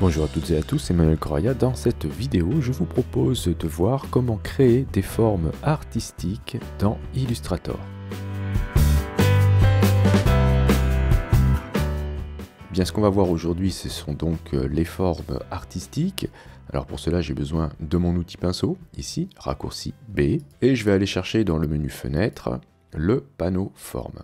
Bonjour à toutes et à tous, Emmanuel Manuel Coraya. Dans cette vidéo, je vous propose de voir comment créer des formes artistiques dans Illustrator. Bien, ce qu'on va voir aujourd'hui, ce sont donc euh, les formes artistiques. Alors pour cela, j'ai besoin de mon outil pinceau, ici, raccourci B, et je vais aller chercher dans le menu fenêtre le panneau forme.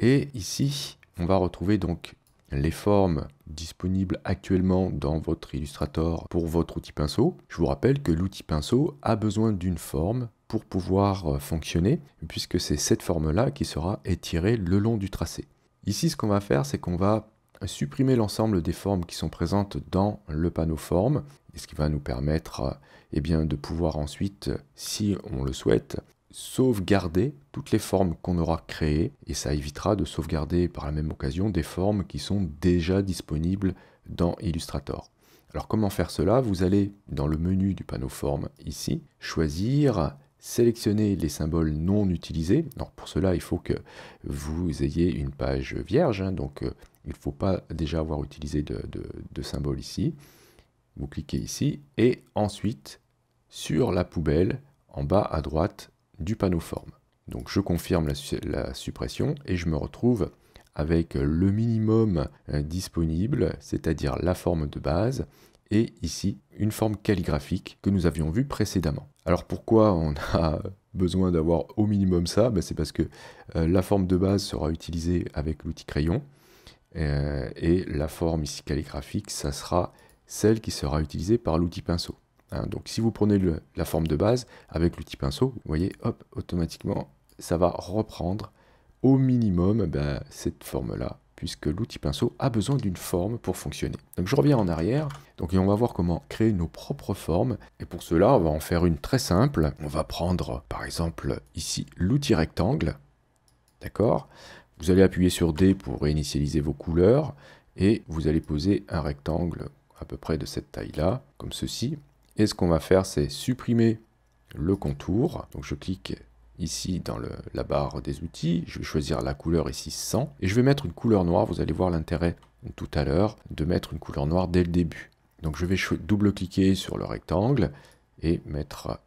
Et ici, on va retrouver donc les formes disponibles actuellement dans votre Illustrator pour votre outil pinceau. Je vous rappelle que l'outil pinceau a besoin d'une forme pour pouvoir euh, fonctionner, puisque c'est cette forme-là qui sera étirée le long du tracé. Ici, ce qu'on va faire, c'est qu'on va supprimer l'ensemble des formes qui sont présentes dans le panneau forme, ce qui va nous permettre euh, eh bien, de pouvoir ensuite, si on le souhaite, sauvegarder toutes les formes qu'on aura créées et ça évitera de sauvegarder par la même occasion des formes qui sont déjà disponibles dans Illustrator. Alors comment faire cela Vous allez dans le menu du panneau forme ici, choisir sélectionner les symboles non utilisés. Alors pour cela, il faut que vous ayez une page vierge, hein, donc euh, il ne faut pas déjà avoir utilisé de, de symboles ici. Vous cliquez ici et ensuite sur la poubelle en bas à droite du panneau forme. Donc je confirme la, suppression et je me retrouve avec le minimum euh, disponible, c'est-à-dire la forme de base, et ici une forme calligraphique que nous avions vue précédemment. Alors pourquoi on a besoin d'avoir au minimum ça ben, C'est parce que euh, la forme de base sera utilisée avec l'outil crayon euh, et la forme ici calligraphique, ça sera celle qui sera utilisée par l'outil pinceau. Hein, donc si vous prenez la forme de base avec l'outil pinceau, vous voyez, hop, automatiquement, ça va reprendre au minimum eh ben, cette forme-là, puisque l'outil pinceau a besoin d'une forme pour fonctionner. Donc je reviens en arrière, donc et on va voir comment créer nos propres formes, et pour cela, on va en faire une très simple. On va prendre, par exemple, ici, l'outil rectangle, d'accord Vous allez appuyer sur D pour réinitialiser vos couleurs, et vous allez poser un rectangle à peu près de cette taille-là, comme ceci. Et ce qu'on va faire, c'est supprimer le contour. Donc je clique ici dans la barre des outils. Je vais choisir la couleur ici 100 et je vais mettre une couleur noire. Vous allez voir l'intérêt tout à l'heure de mettre une couleur noire dès le début. Donc je vais double-cliquer sur le rectangle et mettre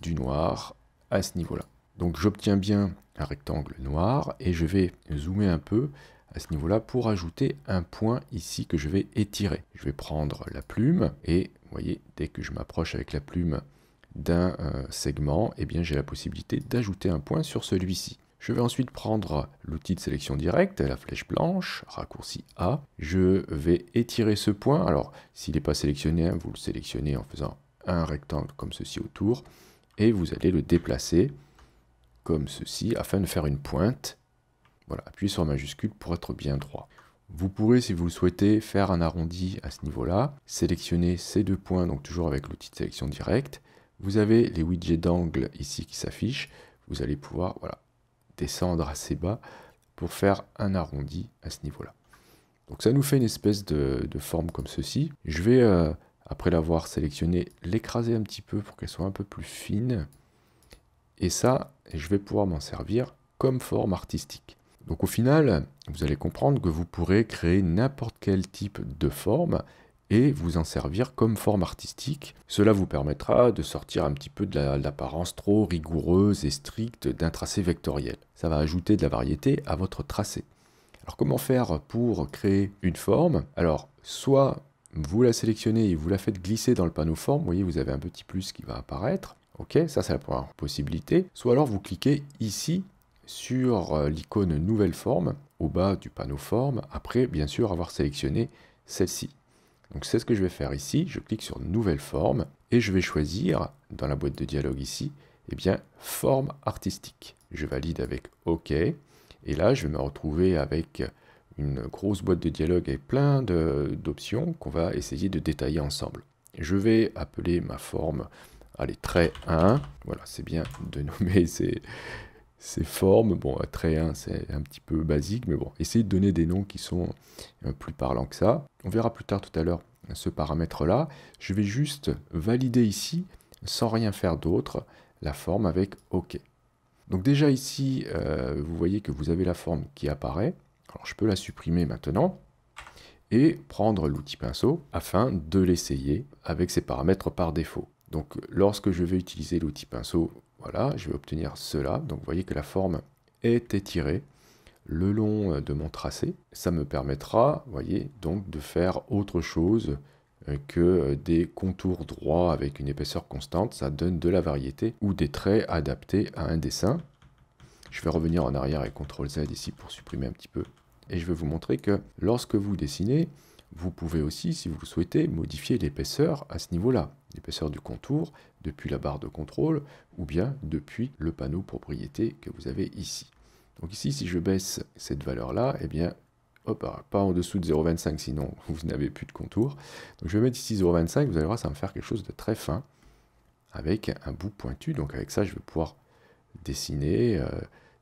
du noir à ce niveau-là. Donc j'obtiens bien un rectangle noir et je vais zoomer un peu à ce niveau-là pour ajouter un point ici que je vais étirer. Je vais prendre la plume et vous voyez, dès que je m'approche avec la plume d'un euh, segment, eh bien j'ai la possibilité d'ajouter un point sur celui-ci. Je vais ensuite prendre l'outil de sélection directe, la flèche blanche, raccourci A. Je vais étirer ce point. Alors, s'il n'est pas sélectionné, hein, vous le sélectionnez en faisant un rectangle comme ceci autour. Et vous allez le déplacer comme ceci afin de faire une pointe. Voilà, appuyez sur majuscule pour être bien droit. Vous pourrez, si vous le souhaitez, faire un arrondi à ce niveau-là, sélectionner ces deux points, donc toujours avec l'outil de sélection directe. Vous avez les widgets d'angle ici qui s'affichent. Vous allez pouvoir voilà, descendre assez bas pour faire un arrondi à ce niveau-là. Donc ça nous fait une espèce de, forme comme ceci. Je vais, euh, après l'avoir sélectionné, l'écraser un petit peu pour qu'elle soit un peu plus fine. Et ça, je vais pouvoir m'en servir comme forme artistique. Donc au final, vous allez comprendre que vous pourrez créer n'importe quel type de forme et vous en servir comme forme artistique. Cela vous permettra de sortir un petit peu de l'apparence trop rigoureuse et stricte d'un tracé vectoriel. Ça va ajouter de la variété à votre tracé. Alors comment faire pour créer une forme Alors soit vous la sélectionnez et vous la faites glisser dans le panneau forme, vous voyez vous avez un petit plus qui va apparaître. Ok, ça c'est la première possibilité. Soit alors vous cliquez ici sur euh, l'icône nouvelle forme au bas du panneau forme après bien sûr avoir sélectionné celle-ci. Donc c'est ce que je vais faire ici, je clique sur nouvelle forme et je vais choisir dans la boîte de dialogue ici, eh bien forme artistique. Je valide avec OK et là je vais me retrouver avec une grosse boîte de dialogue et plein d'options qu'on va essayer de détailler ensemble. Je vais appeler ma forme, allez, trait 1, voilà, c'est bien de nommer ces, ces formes. Bon, trait 1, c'est un petit peu basique, mais bon, essayez de donner des noms qui sont euh, plus parlants que ça. On verra plus tard tout à l'heure euh, ce paramètre-là. Je vais juste valider ici, sans rien faire d'autre, la forme avec OK. Donc déjà ici, euh, vous voyez que vous avez la forme qui apparaît. Alors je peux la supprimer maintenant et prendre l'outil pinceau afin de l'essayer avec ses paramètres par défaut. Donc lorsque je vais utiliser l'outil pinceau voilà, je vais obtenir cela. Donc vous voyez que la forme est étirée le long de mon tracé. Ça me permettra, vous voyez, donc de faire autre chose euh, que des contours droits avec une épaisseur constante. Ça donne de la variété ou des traits adaptés à un dessin. Je vais revenir en arrière et CTRL Z ici pour supprimer un petit peu. Et je vais vous montrer que lorsque vous dessinez, vous pouvez aussi, si vous le souhaitez, modifier l'épaisseur à ce niveau-là l'épaisseur du contour, depuis la barre de contrôle ou bien depuis le panneau propriété que vous avez ici. Donc ici, si je baisse cette valeur-là, et eh bien, hop, pas en dessous de 0,25, sinon vous n'avez plus de contour. Donc je vais mettre ici 0,25, vous allez voir, ça va me faire quelque chose de très fin, avec un bout pointu. Donc avec ça, je vais pouvoir dessiner euh,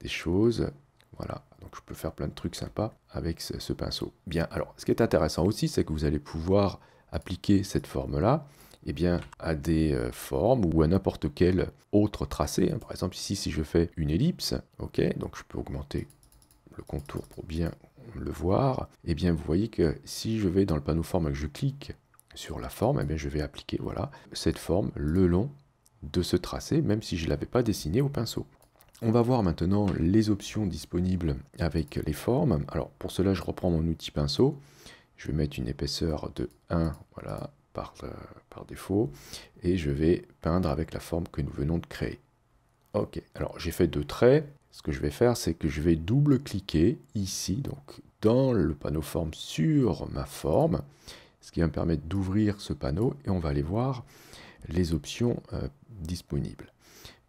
des choses. Voilà, donc je peux faire plein de trucs sympas avec ce pinceau. Bien, alors, ce qui est intéressant aussi, c'est que vous allez pouvoir appliquer cette forme-là eh bien, à des euh, formes ou à n'importe quel autre tracé. Hein, par exemple, ici, si je fais une ellipse, ok, donc je peux augmenter le contour pour bien le voir, eh bien, vous voyez que si je vais dans le panneau forme et que je clique sur la forme, eh bien, je vais appliquer voilà, cette forme le long de ce tracé, même si je ne l'avais pas dessiné au pinceau. On va voir maintenant les options disponibles avec les formes. Alors pour cela, je reprends mon outil pinceau. Je vais mettre une épaisseur de 1 voilà, par, euh, par défaut, et je vais peindre avec la forme que nous venons de créer. Ok, alors j'ai fait deux traits, ce que je vais faire, c'est que je vais double-cliquer ici, donc dans le panneau forme sur ma forme, ce qui va me permettre d'ouvrir ce panneau, et on va aller voir les options euh, disponibles.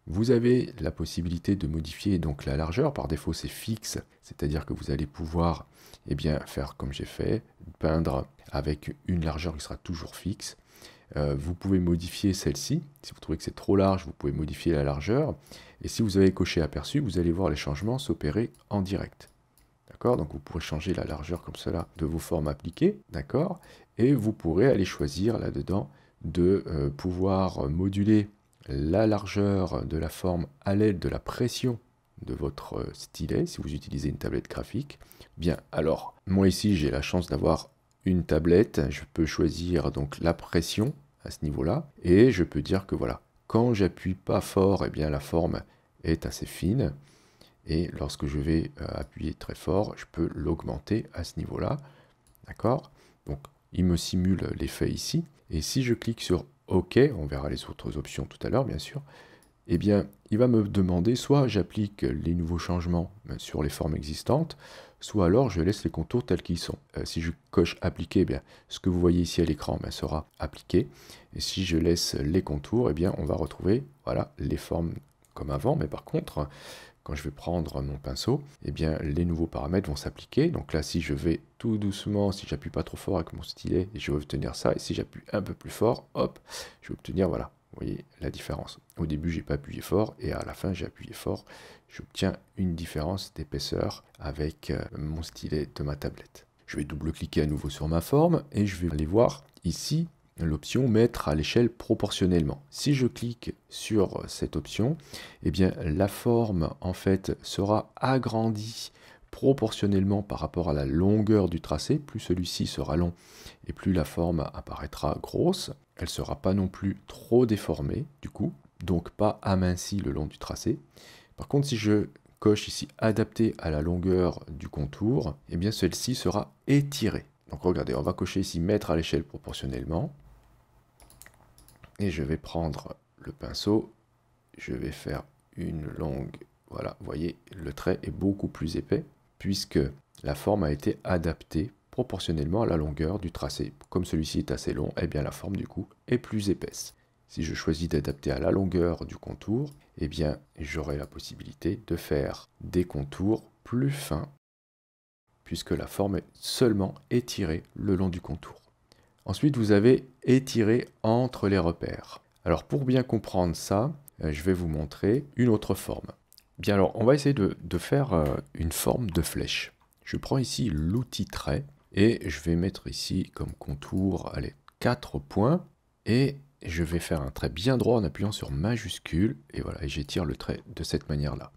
Vous avez la possibilité de modifier donc la largeur. Par défaut, c'est fixe, c'est-à-dire que vous allez pouvoir eh bien, faire comme j'ai fait, peindre avec une largeur qui sera toujours fixe. Euh, vous pouvez modifier celle-ci. Si vous trouvez que c'est trop large, vous pouvez modifier la largeur. Et si vous avez coché aperçu, vous allez voir les changements s'opérer en direct. D'accord Donc vous pourrez changer la largeur comme cela de vos formes appliquées. D'accord Et vous pourrez aller choisir là-dedans de euh, pouvoir moduler la largeur de la forme à l'aide de la pression de votre stylet, si vous utilisez une tablette graphique. Bien, alors, moi ici, j'ai la chance d'avoir une tablette, je peux choisir donc la pression à ce niveau-là, et je peux dire que voilà, quand j'appuie pas fort, et eh bien la forme est assez fine, et lorsque je vais euh, appuyer très fort, je peux l'augmenter à ce niveau-là, d'accord Donc, il me simule l'effet ici, et si je clique sur OK, on verra les autres options tout à l'heure, bien sûr, eh bien, il va me demander soit j'applique les nouveaux changements euh, sur les formes existantes, soit alors je laisse les contours tels qu'ils sont. Euh, si je coche appliquer, eh bien, ce que vous voyez ici à l'écran ben, sera appliqué. Et si je laisse les contours, eh bien, on va retrouver voilà, les formes comme avant, mais par contre, quand je vais prendre mon pinceau, eh bien les nouveaux paramètres vont s'appliquer. Donc là, si je vais tout doucement, si j'appuie pas trop fort avec mon stylet, je vais obtenir ça. Et si j'appuie un peu plus fort, hop, je vais obtenir, voilà, vous voyez la différence. Au début, j'ai pas appuyé fort et à la fin, j'ai appuyé fort. J'obtiens une différence d'épaisseur avec euh, mon stylet de ma tablette. Je vais double-cliquer à nouveau sur ma forme et je vais aller voir ici l'option mettre à l'échelle proportionnellement. Si je clique sur cette option, eh bien la forme en fait sera agrandie proportionnellement par rapport à la longueur du tracé. Plus celui-ci sera long et plus la forme apparaîtra grosse. Elle ne sera pas non plus trop déformée du coup, donc pas amincie le long du tracé. Par contre, si je coche ici Adapter à la longueur du contour, eh bien celle-ci sera étirée. Donc regardez, on va cocher ici mettre à l'échelle proportionnellement et je vais prendre le pinceau, je vais faire une longue, voilà, vous voyez, le trait est beaucoup plus épais, puisque la forme a été adaptée proportionnellement à la longueur du tracé. Comme celui-ci est assez long, eh bien la forme du coup est plus épaisse. Si je choisis d'adapter à la longueur du contour, eh bien j'aurai la possibilité de faire des contours plus fins, puisque la forme est seulement étirée le long du contour. Ensuite, vous avez étiré entre les repères. Alors pour bien comprendre ça, euh, je vais vous montrer une autre forme. Bien alors, on va essayer de, faire euh, une forme de flèche. Je prends ici l'outil trait et je vais mettre ici comme contour, allez, 4 points et je vais faire un trait bien droit en appuyant sur majuscule et voilà, et j'étire le trait de cette manière-là.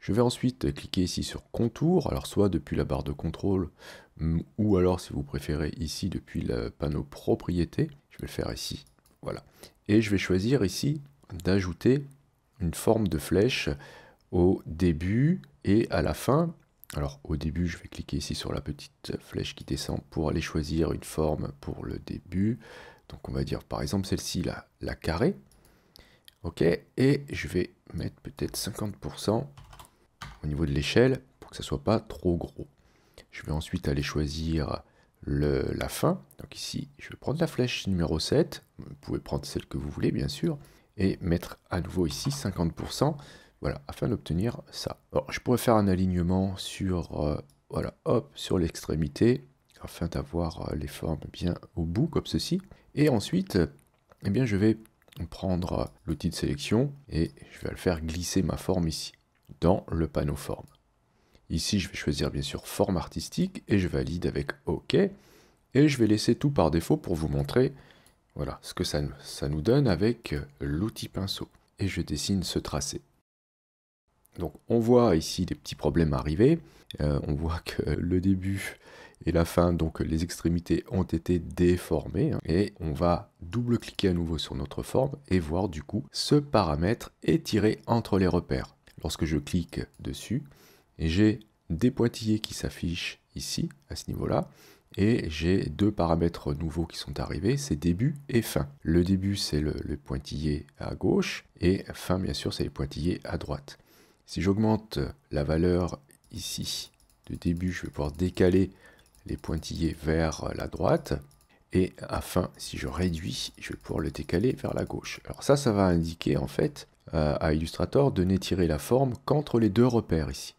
Je vais ensuite cliquer ici sur contour, alors soit depuis la barre de contrôle mm, ou alors si vous préférez ici depuis le panneau propriété, je vais le faire ici, voilà. Et je vais choisir ici d'ajouter une forme de flèche au début et à la fin. Alors au début, je vais cliquer ici sur la petite flèche qui descend pour aller choisir une forme pour le début. Donc on va dire par exemple celle-ci, la, la carré. Ok, et je vais mettre peut-être 50% niveau de l'échelle pour que ça soit pas trop gros. Je vais ensuite aller choisir le, la fin. Donc ici, je vais prendre la flèche numéro 7. Vous pouvez prendre celle que vous voulez, bien sûr. Et mettre à nouveau ici 50%. Voilà, afin d'obtenir ça. Alors, je pourrais faire un alignement sur, euh, voilà, hop, sur l'extrémité, afin d'avoir euh, les formes bien au bout, comme ceci. Et ensuite, eh bien, je vais prendre euh, l'outil de sélection et je vais le faire glisser ma forme ici dans le panneau forme. Ici, je vais choisir bien sûr forme artistique et je valide avec OK. Et je vais laisser tout par défaut pour vous montrer voilà, ce que ça, nous donne avec euh, l'outil pinceau. Et je dessine ce tracé. Donc on voit ici des petits problèmes arriver. Euh, on voit que le début et la fin, donc les extrémités ont été déformées. Hein. Et on va double-cliquer à nouveau sur notre forme et voir du coup ce paramètre étiré entre les repères lorsque je clique dessus, j'ai des pointillés qui s'affichent ici, à ce niveau-là, et j'ai deux paramètres nouveaux qui sont arrivés, c'est début et fin. Le début, c'est le, pointillé à gauche, et fin, bien sûr, c'est les pointillé à droite. Si j'augmente la valeur ici de début, je vais pouvoir décaler les pointillés vers la droite, et à fin, si je réduis, je vais pouvoir le décaler vers la gauche. Alors ça, ça va indiquer en fait euh, à Illustrator de n'étirer la forme qu'entre les deux repères ici.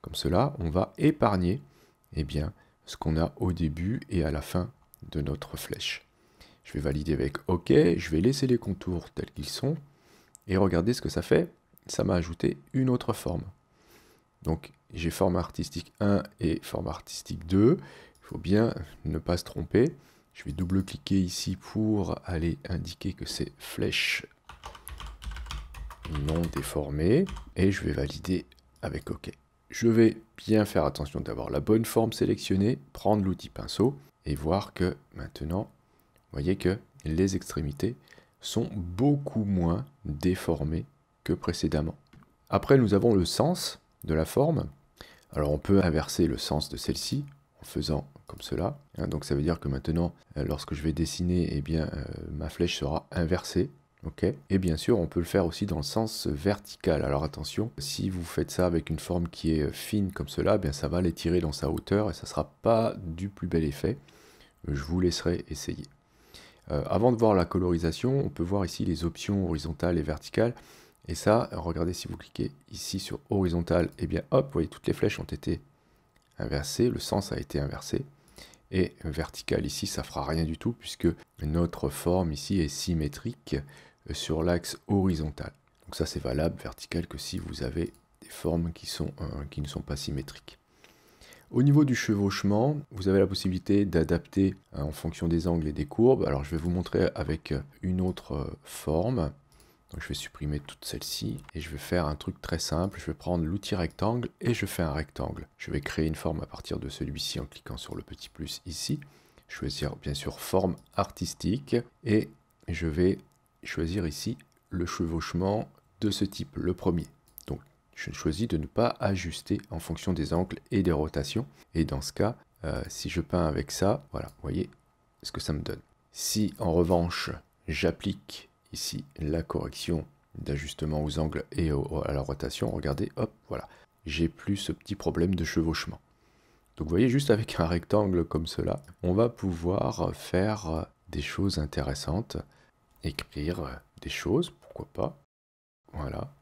Comme cela, on va épargner eh bien, ce qu'on a au début et à la fin de notre flèche. Je vais valider avec OK, je vais laisser les contours tels qu'ils sont, et regardez ce que ça fait, ça m'a ajouté une autre forme. Donc j'ai forme artistique 1 et forme artistique 2, il faut bien ne pas se tromper. Je vais double-cliquer ici pour aller indiquer que c'est flèche non déformé et je vais valider avec OK. Je vais bien faire attention d'avoir la bonne forme sélectionnée, prendre l'outil pinceau et voir que maintenant, vous voyez que les extrémités sont beaucoup moins déformées que précédemment. Après, nous avons le sens de la forme. Alors on peut inverser le sens de celle-ci en faisant comme cela. Hein, donc ça veut dire que maintenant, euh, lorsque je vais dessiner, eh bien, euh, ma flèche sera inversée. Et bien sûr, on peut le faire aussi dans le sens vertical. Alors attention, si vous faites ça avec une forme qui est fine comme cela, eh bien ça va l'étirer dans sa hauteur et ça ne sera pas du plus bel effet. Je vous laisserai essayer. Euh, avant de voir la colorisation, on peut voir ici les options horizontales et verticales. Et ça, regardez si vous cliquez ici sur horizontal, et eh bien hop, vous voyez, toutes les flèches ont été inversées, le sens a été inversé et vertical ici ça fera rien du tout puisque notre forme ici est symétrique sur l'axe horizontal. Donc ça c'est valable vertical que si vous avez des formes qui, sont, euh, qui ne sont pas symétriques. Au niveau du chevauchement, vous avez la possibilité d'adapter euh, en fonction des angles et des courbes. Alors je vais vous montrer avec une autre euh, forme. Donc je vais supprimer toute celle-ci et je vais faire un truc très simple. Je vais prendre l'outil rectangle et je fais un rectangle. Je vais créer une forme à partir de celui-ci en cliquant sur le petit plus ici. Choisir bien sûr forme artistique et je vais choisir ici le chevauchement de ce type, le premier. Donc je choisis de ne pas ajuster en fonction des angles et des rotations. Et dans ce cas, euh, si je peins avec ça, voilà, vous voyez ce que ça me donne. Si en revanche j'applique ici la correction d'ajustement aux angles et à la rotation, regardez, hop, voilà, j'ai plus ce petit problème de chevauchement. Donc vous voyez, juste avec un rectangle comme cela, on va pouvoir faire des choses intéressantes écrire euh, des choses, pourquoi pas. Voilà.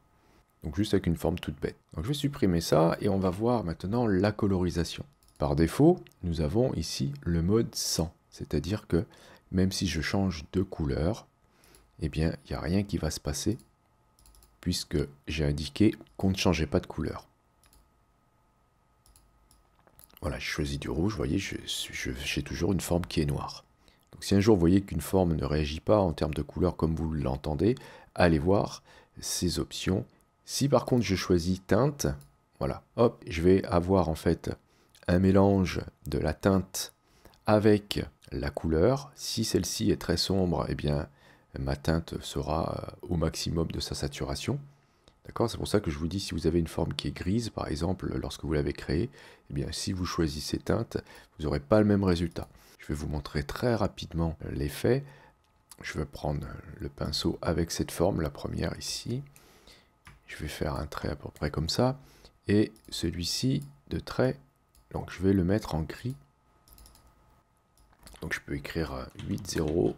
Donc juste avec une forme toute bête. Donc je vais supprimer ça et on va voir maintenant la colorisation. Par défaut, nous avons ici le mode 100, c'est-à-dire que même si je change de couleur, eh bien, il n'y a rien qui va se passer puisque j'ai indiqué qu'on ne changeait pas de couleur. Voilà, je choisis du rouge, vous voyez, j'ai toujours une forme qui est noire. Donc si un jour vous voyez qu'une forme ne réagit pas en termes de couleur comme vous l'entendez, allez voir ces options. Si par contre je choisis teinte, voilà, hop, je vais avoir en fait un mélange de la teinte avec la couleur. Si celle-ci est très sombre, eh bien ma teinte sera euh, au maximum de sa saturation. D'accord C'est pour ça que je vous dis si vous avez une forme qui est grise, par exemple, lorsque vous l'avez créée, eh bien si vous choisissez teinte, vous n'aurez pas le même résultat. Je vais vous montrer très rapidement l'effet. Je vais prendre le pinceau avec cette forme, la première ici. Je vais faire un trait à peu près comme ça. Et celui-ci de trait, donc je vais le mettre en gris. Donc je peux écrire 80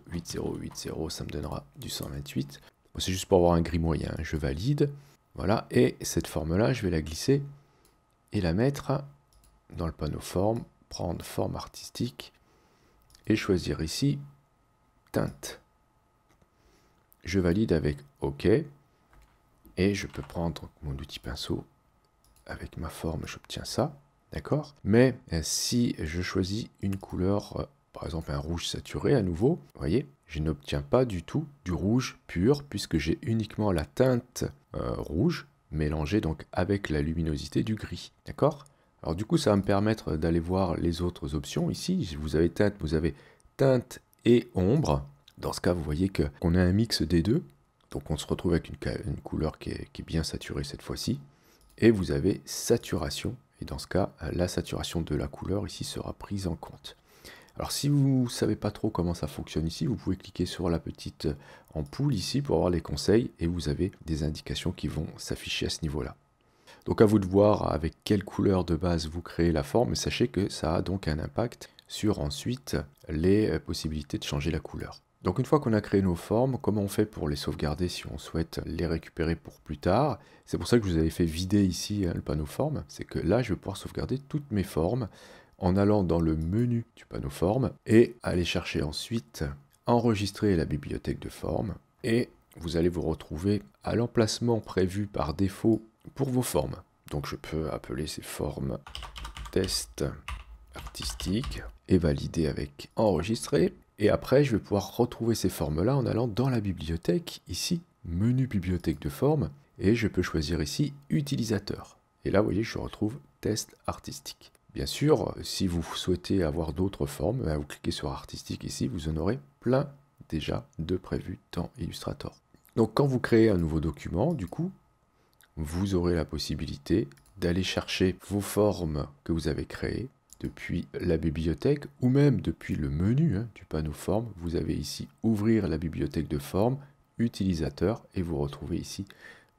0, ça me donnera du 128. C'est juste pour avoir un gris moyen, hein, je valide. Voilà, et cette forme-là, je vais la glisser et la mettre dans le panneau forme, prendre forme artistique, choisir ici teinte. Je valide avec OK et je peux prendre mon outil pinceau. Avec ma forme, j'obtiens ça, d'accord Mais euh, si je choisis une couleur, euh, par exemple un rouge saturé à nouveau, voyez, je n'obtiens pas du tout du rouge pur puisque j'ai uniquement la teinte euh, rouge mélangée donc avec la luminosité du gris, d'accord alors du coup, ça va me permettre d'aller voir les autres options. Ici, vous avez teinte, vous avez teinte et ombre. Dans ce cas, vous voyez qu'on a un mix des deux. Donc on se retrouve avec une, couleur qui est, qui est, bien saturée cette fois-ci. Et vous avez saturation. Et dans ce cas, la saturation de la couleur ici sera prise en compte. Alors si vous ne savez pas trop comment ça fonctionne ici, vous pouvez cliquer sur la petite euh, ampoule ici pour avoir les conseils et vous avez des indications qui vont s'afficher à ce niveau-là. Donc à vous de voir avec quelle couleur de base vous créez la forme, sachez que ça a donc un impact sur ensuite les euh, possibilités de changer la couleur. Donc une fois qu'on a créé nos formes, comment on fait pour les sauvegarder si on souhaite les récupérer pour plus tard C'est pour ça que je vous avais fait vider ici hein, le panneau forme, c'est que là je vais pouvoir sauvegarder toutes mes formes en allant dans le menu du panneau forme et aller chercher ensuite enregistrer la bibliothèque de formes. et vous allez vous retrouver à l'emplacement prévu par défaut pour vos formes. Donc je peux appeler ces formes test artistique et valider avec enregistrer. Et après, je vais pouvoir retrouver ces formes-là en allant dans la bibliothèque, ici, menu bibliothèque de formes, et je peux choisir ici utilisateur. Et là, vous voyez, je retrouve test artistique. Bien sûr, si vous souhaitez avoir d'autres formes, bah, vous cliquez sur artistique ici, vous en aurez plein déjà de prévus dans Illustrator. Donc quand vous créez un nouveau document, du coup, vous aurez la possibilité d'aller chercher vos formes que vous avez créées depuis la bibliothèque ou même depuis le menu hein, du panneau formes. Vous avez ici ouvrir la bibliothèque de formes, utilisateur et vous retrouvez ici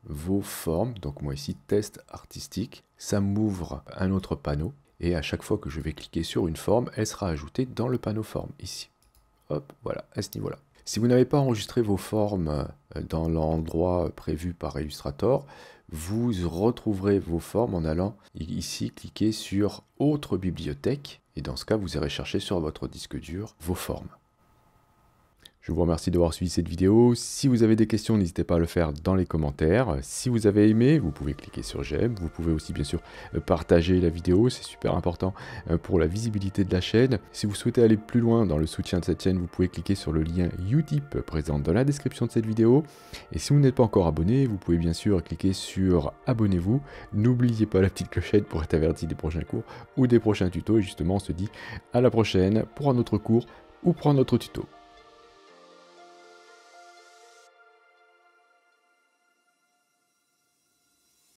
vos formes. Donc moi ici test artistique, ça m'ouvre un autre panneau et à chaque fois que je vais cliquer sur une forme, elle sera ajoutée dans le panneau formes, ici. Hop, voilà, à ce niveau-là. Si vous n'avez pas enregistré vos formes euh, dans l'endroit euh, prévu par Illustrator, vous retrouverez vos formes en allant ici cliquer sur Autre bibliothèque et dans ce cas vous irez chercher sur votre disque dur vos formes. Je vous remercie d'avoir suivi cette vidéo. Si vous avez des questions, n'hésitez pas à le faire dans les commentaires. Si vous avez aimé, vous pouvez cliquer sur j'aime. Vous pouvez aussi bien sûr euh, partager la vidéo, c'est super important euh, pour la visibilité de la chaîne. Si vous souhaitez aller plus loin dans le soutien de cette chaîne, vous pouvez cliquer sur le lien Utip euh, présent dans la description de cette vidéo. Et si vous n'êtes pas encore abonné, vous pouvez bien sûr cliquer sur abonnez-vous. N'oubliez pas la petite clochette pour être averti des prochains cours ou des prochains tutos. Et justement, on se dit à la prochaine pour un autre cours ou pour un autre tuto.